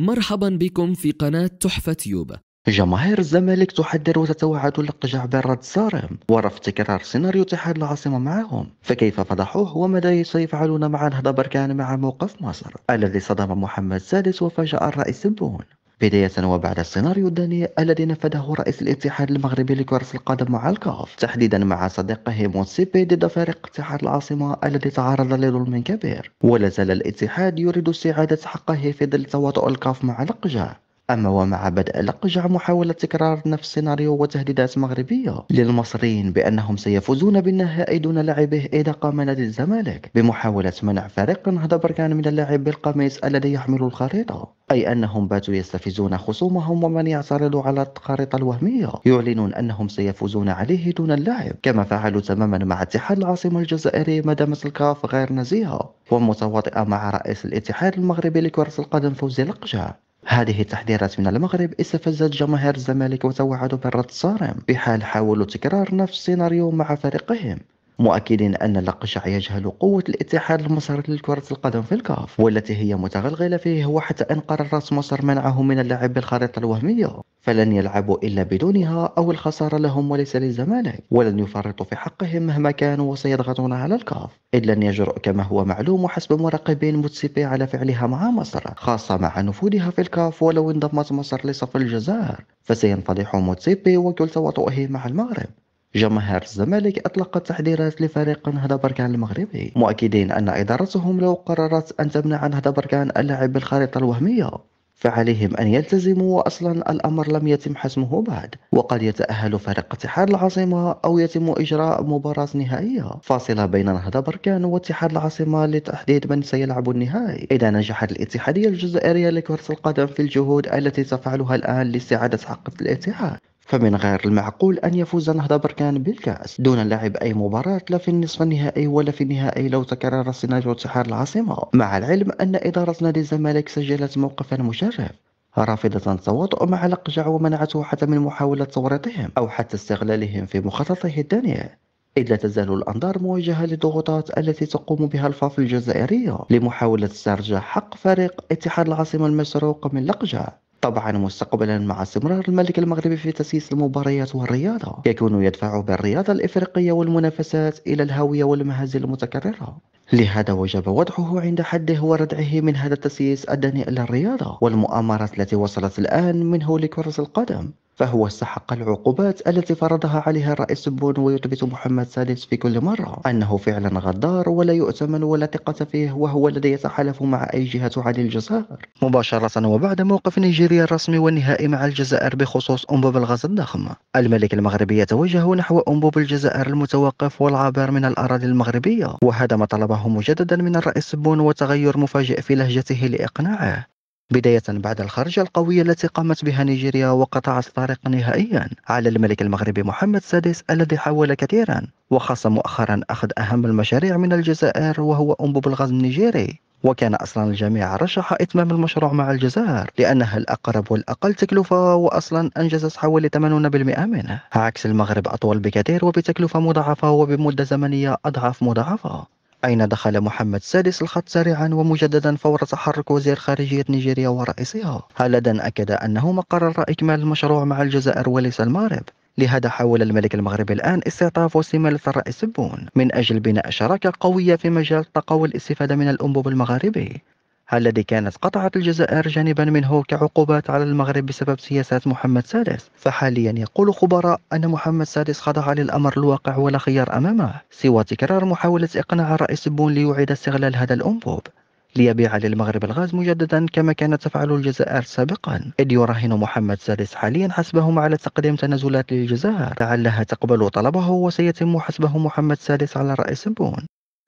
مرحبا بكم في قناة تحفة يوبا جماهير الزمالك تحذر وتتوعد لقجع برد صارم ورفض تكرار سيناريو اتحاد العاصمة معهم فكيف فضحوه وماذا سيفعلون مع نهضة بركان مع موقف مصر الذي صدم محمد السادس وفاجأ الرئيس بون بداية وبعد السيناريو الداني الذي نفذه رئيس الاتحاد المغربي لكرة القدم مع الكاف تحديدا مع صديقه مونسيبي ضد فريق اتحاد العاصمة الذي تعرض لظلم كبير ولا زال الاتحاد يريد استعادة حقه في ظل تواطؤ الكاف مع لقجه أما ومع بدء الأقجع محاولة تكرار نفس السيناريو وتهديدات مغربية للمصريين بأنهم سيفوزون بالنهائي دون لاعبه إذا قام نادي الزمالك بمحاولة منع فريق نهضة بركان من اللاعب بالقميص الذي يحمل الخريطة أي أنهم باتوا يستفزون خصومهم ومن يعترض على الخريطة الوهمية يعلنون أنهم سيفوزون عليه دون اللاعب كما فعلوا تماما مع اتحاد العاصمة الجزائري مدى الكاف غير نزيهة ومتواطئة مع رئيس الاتحاد المغربي لكرة القدم فوزي الأقجع هذه التحذيرات من المغرب استفزت جماهير الزمالك وتوعدوا بالرد الصارم في حال حاولوا تكرار نفس السيناريو مع فريقهم مؤكدين أن القشع يجهل قوة الاتحاد المصري لكرة القدم في الكاف والتي هي متغلغلة فيه وحتى أن قررت مصر منعه من اللعب بالخريطة الوهمية فلن يلعبوا إلا بدونها أو الخسارة لهم وليس للزمالك ولن يفرطوا في حقهم مهما كانوا وسيضغطون على الكاف اذ لن يجرؤ كما هو معلوم حسب مراقبين متسبي على فعلها مع مصر خاصة مع نفوذها في الكاف ولو انضمت مصر لصف الجزائر فسينفضح موتسيبي وكل تواطؤه مع المغرب جماهير الزمالك أطلقت تحذيرات لفريق نهضة بركان المغربي مؤكدين أن إدارتهم لو قررت أن تمنع نهضة بركان اللعب بالخريطة الوهمية فعليهم أن يلتزموا وأصلا الأمر لم يتم حسمه بعد وقد يتأهل فريق اتحاد العاصمة أو يتم إجراء مباراة نهائية فاصلة بين نهضة بركان واتحاد العاصمة لتحديد من سيلعب النهائي إذا نجحت الاتحادية الجزائرية لكرة القدم في الجهود التي تفعلها الآن لاستعادة حق الاتحاد فمن غير المعقول أن يفوز نهضة بركان بالكأس دون لعب أي مباراة لا في النصف النهائي ولا في النهائي لو تكرر سيناريو انتحار العاصمة مع العلم أن إدارة نادي الزمالك سجلت موقفا مشرف رافضة التواطؤ مع الأقجع ومنعته حتى من محاولة تورطهم أو حتى استغلالهم في مخططه الدنيا إذ لا تزال الأنظار موجهة للضغوطات التي تقوم بها الفاف الجزائرية لمحاولة استرجاع حق فريق اتحاد العاصمة المسروق من الأقجع طبعا مستقبلا مع استمرار الملك المغربي في تسييس المباريات والرياضة يكون يدفع بالرياضة الإفريقية والمنافسات إلى الهوية والمهازل المتكررة لهذا وجب وضعه عند حده وردعه من هذا التسييس الدنيء للرياضة والمؤامرات التي وصلت الآن منه لكرة القدم فهو استحق العقوبات التي فرضها عليها الرئيس بون ويثبت محمد سادس في كل مرة أنه فعلا غدار ولا يؤتمن ولا ثقة فيه وهو الذي يتحالف مع أي جهة عن الجزائر مباشرة وبعد موقف نيجيريا الرسمي والنهائي مع الجزائر بخصوص أنبوب الغاز الضخم الملك المغربي يتوجه نحو أنبوب الجزائر المتوقف والعابر من الأراضي المغربية وهذا ما طلبه مجددا من الرئيس بون وتغير مفاجئ في لهجته لإقناعه بداية بعد الخرجة القوية التي قامت بها نيجيريا وقطعت الطريق نهائيا على الملك المغربي محمد السادس الذي حول كثيرا وخاصة مؤخرا أخذ أهم المشاريع من الجزائر وهو أنبوب الغاز النيجيري وكان أصلا الجميع رشح إتمام المشروع مع الجزائر لأنها الأقرب والأقل تكلفة وأصلا أنجزت حوالي 80% منه عكس المغرب أطول بكثير وبتكلفة مضاعفة وبمدة زمنية أضعاف مضاعفة أين دخل محمد السادس الخط سريعا ومجددا فور تحرك وزير خارجية نيجيريا ورئيسها هالدا أكد أنه مقرر إكمال المشروع مع الجزائر وليس المغرب لهذا حاول الملك المغربي الآن استعطاف وسمالة الرئيس بون من أجل بناء شراكة قوية في مجال الطاقة والاستفادة من الأنبوب المغاربي الذي كانت قطعت الجزائر جانبا منه كعقوبات على المغرب بسبب سياسات محمد سادس فحاليا يقول خبراء أن محمد سادس خضع للأمر الواقع ولا خيار أمامه سوى تكرار محاولة إقناع الرئيس بون ليعيد استغلال هذا الأنبوب ليبيع للمغرب الغاز مجددا كما كانت تفعل الجزائر سابقا إذ يراهن محمد سادس حاليا حسبهم على تقديم تنازلات للجزائر لعلها تقبل طلبه وسيتم حسبه محمد سادس على رئيس بون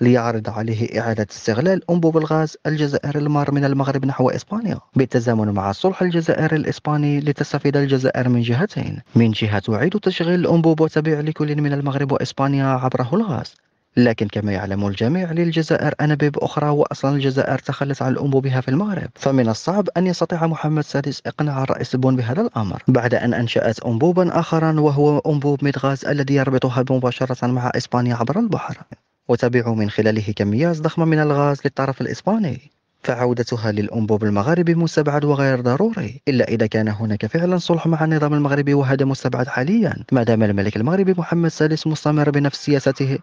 ليعرض عليه إعادة استغلال أنبوب الغاز الجزائري المار من المغرب نحو إسبانيا بالتزامن مع صلح الجزائري الإسباني لتستفيد الجزائر من جهتين من جهة تعيد تشغيل الأنبوب وتبيع لكل من المغرب وإسبانيا عبره الغاز لكن كما يعلم الجميع للجزائر أنابيب أخرى وأصلا الجزائر تخلت عن أنبوبها في المغرب فمن الصعب أن يستطيع محمد السادس إقناع الرئيس بون بهذا الأمر بعد أن أنشأت أنبوبا آخرا وهو أنبوب ميدغاز الذي يربطها مباشرة مع إسبانيا عبر البحر وتبيع من خلاله كميات ضخمة من الغاز للطرف الإسباني فعودتها للأنبوب المغاربي مستبعد وغير ضروري إلا إذا كان هناك فعلا صلح مع النظام المغربي وهذا مستبعد حاليا ما دام الملك المغربي محمد السادس مستمر بنفس سياسته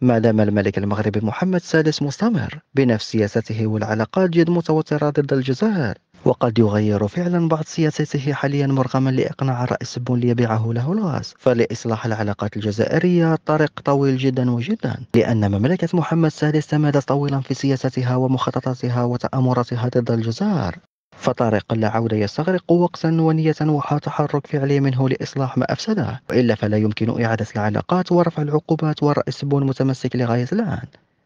ما دام الملك المغربي محمد السادس مستمر بنفس سياسته والعلاقات جد متوترة ضد الجزائر وقد يغير فعلا بعض سياساته حاليا مرغما لإقناع الرئيس بون ليبيعه له الغاز فلإصلاح العلاقات الجزائرية طريق طويل جدا وجدا لأن مملكة محمد السادس استمدت طويلا في سياستها ومخططاتها وتآمراتها ضد الجزائر فطريق العودة يستغرق وقتا ونية وتحرك فعلي منه لإصلاح ما أفسده وإلا فلا يمكن إعادة العلاقات ورفع العقوبات والرئيس بون متمسك لغاية الآن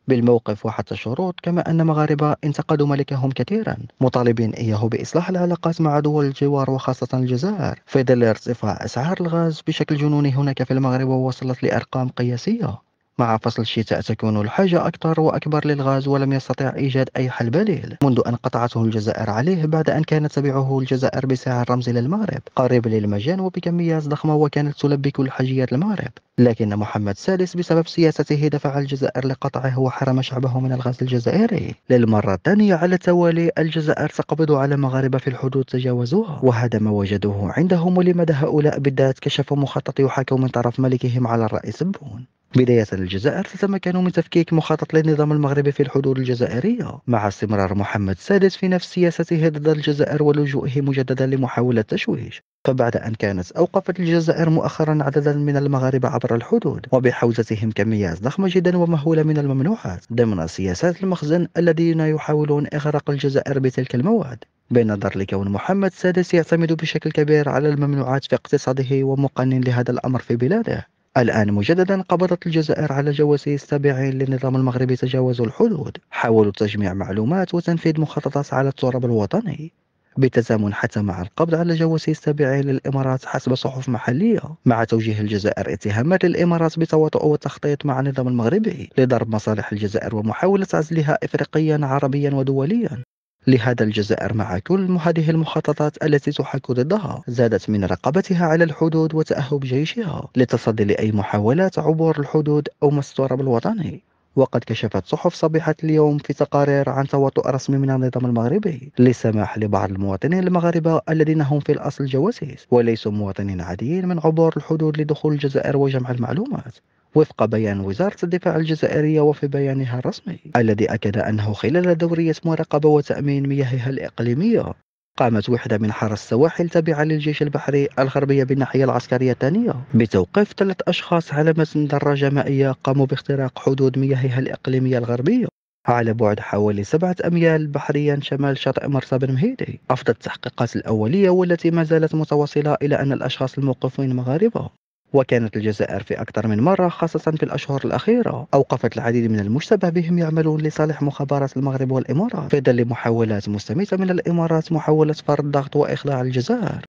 بالموقف وحتى الشروط كما أن المغاربة انتقدوا ملكهم كثيرا مطالبين إياه بإصلاح العلاقات مع دول الجوار وخاصة الجزائر في ظل ارتفاع أسعار الغاز بشكل جنوني هناك في المغرب ووصلت لأرقام قياسية مع فصل الشتاء تكون الحاجة أكثر وأكبر للغاز ولم يستطيع إيجاد أي حل بديل منذ أن قطعته الجزائر عليه بعد أن كانت تبيعه الجزائر بسعر رمزي للمغرب قريب للمجان وبكميات ضخمة وكانت تلبي كل حاجيات المغرب لكن محمد السادس بسبب سياسته دفع الجزائر لقطعه وحرم شعبه من الغاز الجزائري للمرة الثانية على التوالي الجزائر تقبض على مغاربة في الحدود تجاوزوها وهذا ما وجدوه عندهم ولماذا هؤلاء بالذات كشفوا مخطط يحاكم من طرف ملكهم على الرئيس بون بداية الجزائر تتمكن من تفكيك مخطط للنظام المغربي في الحدود الجزائرية مع استمرار محمد السادس في نفس سياسته ضد الجزائر ولجوئه مجددا لمحاولة تشويش فبعد أن كانت أوقفت الجزائر مؤخرا عددا من المغاربة عبر الحدود وبحوزتهم كميات ضخمة جدا ومهولة من الممنوحات ضمن سياسات المخزن الذين يحاولون إغراق الجزائر بتلك المواد بالنظر لكون محمد السادس يعتمد بشكل كبير على الممنوعات في اقتصاده ومقنن لهذا الأمر في بلاده الآن مجددا قبضت الجزائر على جواسيس تابعين للنظام المغربي تجاوزوا الحدود حاولوا تجميع معلومات وتنفيذ مخططات على التراب الوطني بالتزامن حتى مع القبض على جواسيس تابعين للإمارات حسب صحف محلية مع توجيه الجزائر اتهامات للإمارات بتواطؤ وتخطيط مع النظام المغربي لضرب مصالح الجزائر ومحاولة عزلها إفريقيا عربيا ودوليا لهذا الجزائر مع كل هذه المخططات التي تحك ضدها زادت من رقبتها على الحدود وتأهب جيشها للتصدي لأي محاولات عبور الحدود أو مستورة بالوطني وقد كشفت صحف صبيحة اليوم في تقارير عن تواطؤ رسمي من النظام المغربي لسماح لبعض المواطنين المغاربة الذين هم في الأصل جواسيس وليسوا مواطنين عاديين من عبور الحدود لدخول الجزائر وجمع المعلومات وفق بيان وزارة الدفاع الجزائرية وفي بيانها الرسمي الذي أكد أنه خلال دورية مراقبة وتأمين مياهها الإقليمية قامت وحدة من حرس السواحل تابعة للجيش البحري الغربية بالناحية العسكرية الثانية بتوقيف ثلاث أشخاص على متن دراجة مائية قاموا باختراق حدود مياهها الإقليمية الغربية على بعد حوالي سبعة أميال بحريا شمال شاطئ مرسى بن مهيدي أفضت التحقيقات الأولية والتي ما زالت متواصلة إلى أن الأشخاص الموقفين مغاربة وكانت الجزائر في أكثر من مرة خاصة في الأشهر الأخيرة أوقفت العديد من المشتبه بهم يعملون لصالح مخابرات المغرب والإمارات في ظل محاولات مستميتة من الإمارات محاولة فرض ضغط وإخضاع الجزائر